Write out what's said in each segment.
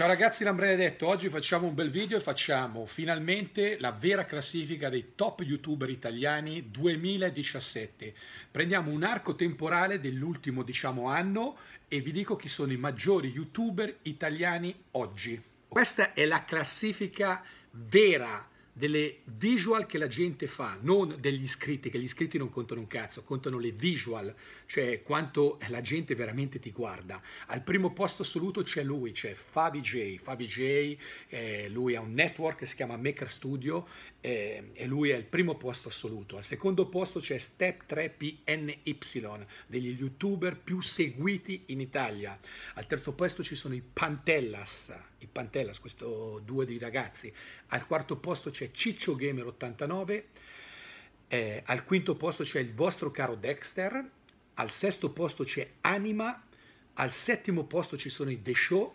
Ciao ragazzi, l'Ambrenedetto, oggi facciamo un bel video e facciamo finalmente la vera classifica dei top youtuber italiani 2017. Prendiamo un arco temporale dell'ultimo diciamo anno e vi dico chi sono i maggiori youtuber italiani oggi. Questa è la classifica vera delle visual che la gente fa, non degli iscritti, che gli iscritti non contano un cazzo, contano le visual, cioè quanto la gente veramente ti guarda. Al primo posto assoluto c'è lui, c'è Fabi J. Fabi J, eh, lui ha un network che si chiama Maker Studio eh, e lui è il primo posto assoluto. Al secondo posto c'è Step3PNY, degli youtuber più seguiti in Italia. Al terzo posto ci sono i Pantellas, i Pantellas, questo due dei ragazzi. Al quarto posto c'è c'è Ciccio Gamer 89, eh, al quinto posto c'è il vostro caro Dexter, al sesto posto c'è Anima, al settimo posto ci sono i The Show,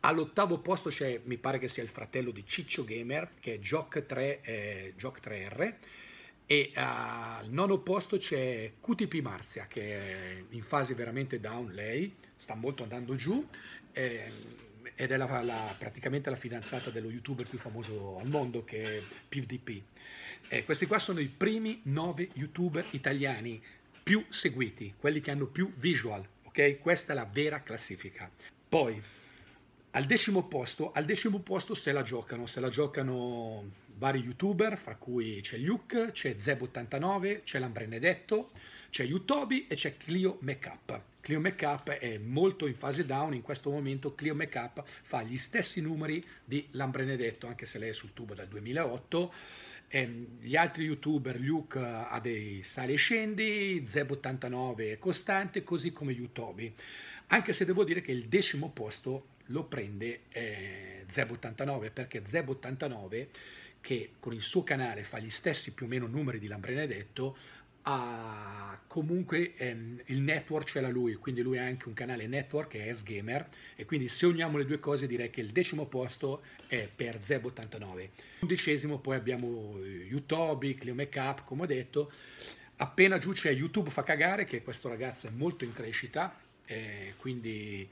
all'ottavo posto c'è, mi pare che sia il fratello di Ciccio Gamer, che è Jock 3, eh, Jock 3R, e eh, al nono posto c'è QTP Marzia che è in fase veramente down lei, sta molto andando giù. Eh, ed è la, la, praticamente la fidanzata dello youtuber più famoso al mondo che è PvDP. Eh, questi qua sono i primi nove youtuber italiani più seguiti, quelli che hanno più visual, ok? Questa è la vera classifica. Poi, al decimo posto, al decimo posto se la giocano, se la giocano vari youtuber, fra cui c'è Luke, c'è Zeb89, c'è Lambrenedetto, c'è Utobi e c'è Clio Makeup. Clio make è molto in fase down, in questo momento Clio make fa gli stessi numeri di Lambrenedetto, anche se lei è sul tubo dal 2008, ehm, gli altri youtuber, Luke ha dei sali e scendi, Zeb89 è costante, così come Utobi, anche se devo dire che il decimo posto lo prende eh, Zeb89, perché Zeb89, che con il suo canale fa gli stessi più o meno numeri di Lambrenedetto, ha comunque ehm, il network ce cioè l'ha lui, quindi lui ha anche un canale network che è s e quindi se uniamo le due cose direi che il decimo posto è per Zeb89. Undicesimo poi abbiamo eh, Utobi, Cleo Makeup, come ho detto. Appena giù c'è YouTube fa cagare, che questo ragazzo è molto in crescita, eh, quindi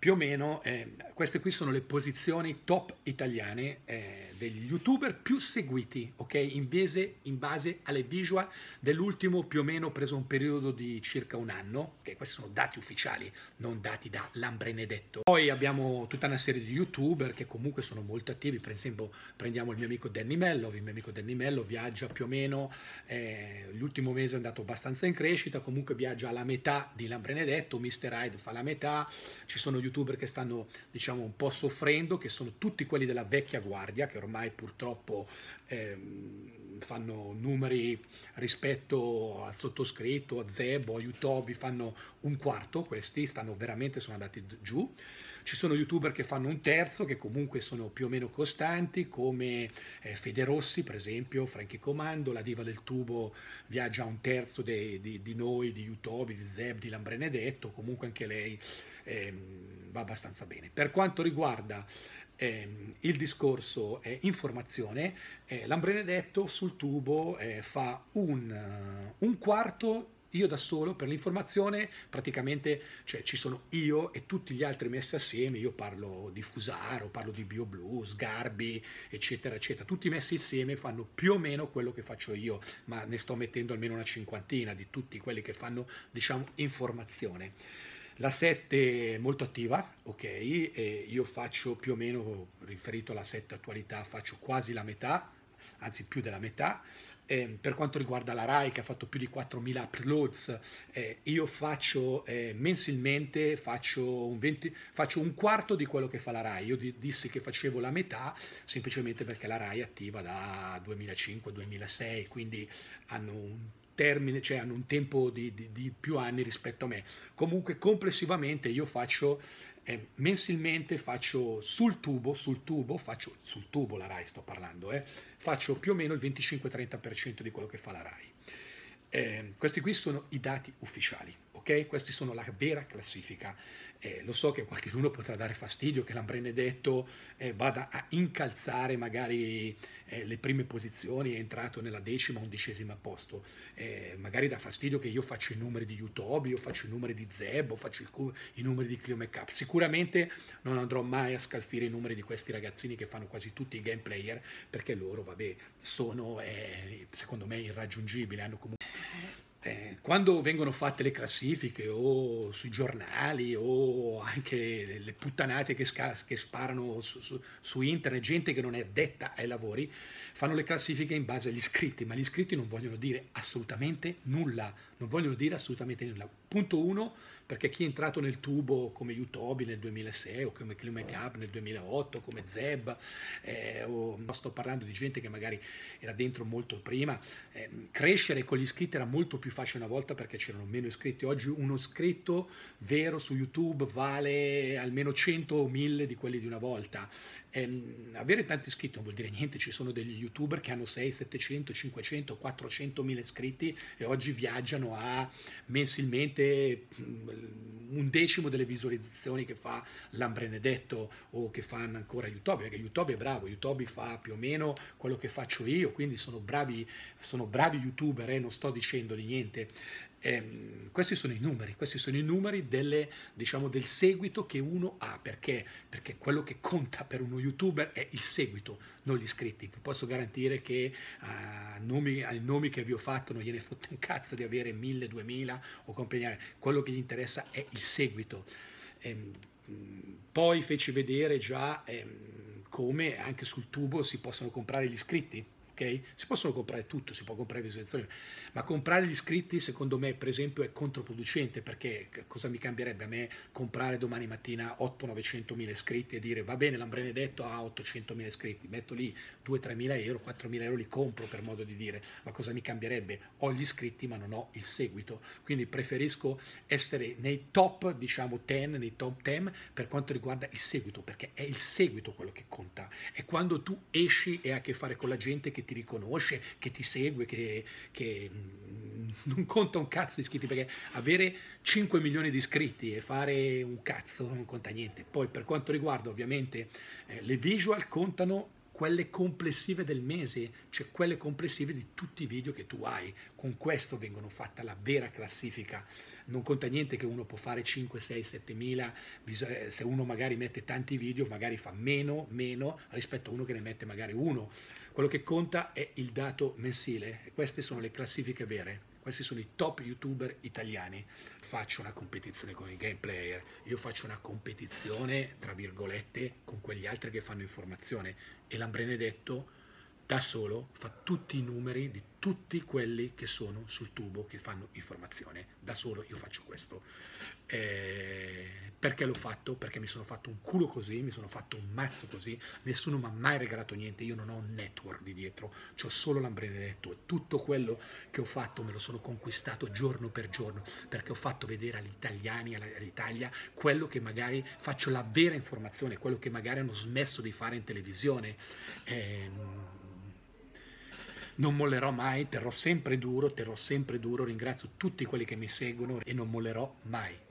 più o meno eh, queste qui sono le posizioni top italiane eh, degli youtuber più seguiti, ok? In base, in base alle visual dell'ultimo più o meno preso un periodo di circa un anno, ok? Questi sono dati ufficiali, non dati da Lambrenedetto. Poi abbiamo tutta una serie di youtuber che comunque sono molto attivi, per esempio prendiamo il mio amico Danny Mello, il mio amico Danny Mello viaggia più o meno, eh, l'ultimo mese è andato abbastanza in crescita, comunque viaggia alla metà di Lambrenedetto, Mr. Hyde fa la metà, ci sono youtuber youtuber che stanno diciamo un po' soffrendo, che sono tutti quelli della vecchia guardia, che ormai purtroppo eh, fanno numeri rispetto al sottoscritto, a Zebo, a Utobi, fanno un quarto questi, stanno veramente, sono andati giù. Ci sono youtuber che fanno un terzo, che comunque sono più o meno costanti, come eh, Fede Rossi, per esempio, Franchi Comando, la diva del tubo viaggia un terzo de, de, di noi, di Utobi, di Zeb, di Lambrenedetto, comunque anche lei eh, va abbastanza bene. Per quanto riguarda eh, il discorso eh, informazione, eh, Lambrenedetto sul tubo eh, fa un, un quarto io da solo per l'informazione praticamente cioè, ci sono io e tutti gli altri messi assieme, io parlo di Fusaro, parlo di BioBlues, Garbi, eccetera, eccetera, tutti messi insieme fanno più o meno quello che faccio io, ma ne sto mettendo almeno una cinquantina di tutti quelli che fanno, diciamo, informazione. La 7 è molto attiva, ok, e io faccio più o meno, riferito alla 7 attualità, faccio quasi la metà, anzi più della metà. Eh, per quanto riguarda la RAI che ha fatto più di 4.000 uploads, eh, io faccio eh, mensilmente faccio un, 20, faccio un, quarto di quello che fa la RAI. Io di, dissi che facevo la metà semplicemente perché la RAI è attiva da 2005-2006, quindi hanno un termine, cioè hanno un tempo di, di, di più anni rispetto a me. Comunque complessivamente io faccio eh, mensilmente faccio sul tubo, sul tubo, faccio sul tubo la RAI sto parlando, eh, faccio più o meno il 25-30% di quello che fa la RAI. Eh, questi qui sono i dati ufficiali ok? Questi sono la vera classifica. Eh, lo so che qualcuno potrà dare fastidio che l'Ambrenedetto eh, vada a incalzare magari eh, le prime posizioni, è entrato nella decima, undicesima posto. Eh, magari dà fastidio che io faccio i numeri di Utobi, io faccio i numeri di Zeb, o faccio il, i numeri di Clio Make Sicuramente non andrò mai a scalfire i numeri di questi ragazzini che fanno quasi tutti i gameplayer, perché loro, vabbè, sono eh, secondo me irraggiungibili, hanno comunque eh, quando vengono fatte le classifiche o sui giornali o anche le puttanate che, sca- che sparano su, su, su, internet, gente che non è detta ai lavori, fanno le classifiche in base agli iscritti, ma gli iscritti non vogliono dire assolutamente nulla, non vogliono dire assolutamente nulla. Punto 1, perché chi è entrato nel tubo come Utobi nel 2006 o come Climate Up nel 2008, come Zeb, eh, o, sto parlando di gente che magari era dentro molto prima, eh, crescere con gli iscritti era molto più facile una volta perché c'erano meno iscritti, oggi uno iscritto vero su YouTube vale almeno 100 o 1000 di quelli di una volta. Eh, avere tanti iscritti non vuol dire niente, ci sono degli youtuber che hanno 6, 700, 500, 400 mila iscritti e oggi viaggiano a mensilmente mm, un decimo delle visualizzazioni che fa Lambrenedetto o che fanno ancora YouTube, perché YouTube è bravo, YouTube fa più o meno quello che faccio io, quindi sono bravi, sono bravi youtuber, eh, non sto dicendo di niente, eh, questi sono i numeri, questi sono i numeri delle, diciamo, del seguito che uno ha, perché? perché? quello che conta per uno youtuber è il seguito, non gli iscritti. Vi posso garantire che uh, nomi, ai nomi che vi ho fatto non gliene fotte un cazzo di avere 1000, 2000 o compagnia, quello che gli interessa è il seguito. Eh, poi feci vedere già eh, come anche sul tubo si possono comprare gli iscritti ok? Si possono comprare tutto, si può comprare visualizzazioni, ma comprare gli iscritti secondo me per esempio è controproducente perché cosa mi cambierebbe a me comprare domani mattina 8-900 mila iscritti e dire va bene l'Ambrenedetto ha 800 mila iscritti, metto lì 2-3 mila euro, 4 mila euro li compro per modo di dire, ma cosa mi cambierebbe? Ho gli iscritti ma non ho il seguito, quindi preferisco essere nei top diciamo 10, nei top 10 per quanto riguarda il seguito perché è il seguito quello che conta, è quando tu esci e hai a che fare con la gente che ti ti riconosce, che ti segue, che, che mm, non conta un cazzo di iscritti, perché avere 5 milioni di iscritti e fare un cazzo non conta niente. Poi per quanto riguarda ovviamente eh, le visual contano quelle complessive del mese, cioè quelle complessive di tutti i video che tu hai. Con questo vengono fatta la vera classifica. Non conta niente che uno può fare 5, 6, 7 mila, eh, se uno magari mette tanti video, magari fa meno, meno rispetto a uno che ne mette magari uno. Quello che conta è il dato mensile queste sono le classifiche vere questi sono i top youtuber italiani. Faccio una competizione con i game player, io faccio una competizione, tra virgolette, con quegli altri che fanno informazione. E l'Ambrenedetto da solo fa tutti i numeri di tutti quelli che sono sul tubo che fanno informazione. Da solo io faccio questo. Eh, perché l'ho fatto? Perché mi sono fatto un culo così, mi sono fatto un mazzo così, nessuno mi ha mai regalato niente, io non ho un network di dietro, ho solo l'ambrenedetto e tutto quello che ho fatto me lo sono conquistato giorno per giorno, perché ho fatto vedere agli italiani, all'Italia, quello che magari faccio la vera informazione, quello che magari hanno smesso di fare in televisione. Ehm, non mollerò mai, terrò sempre duro, terrò sempre duro, ringrazio tutti quelli che mi seguono e non mollerò mai.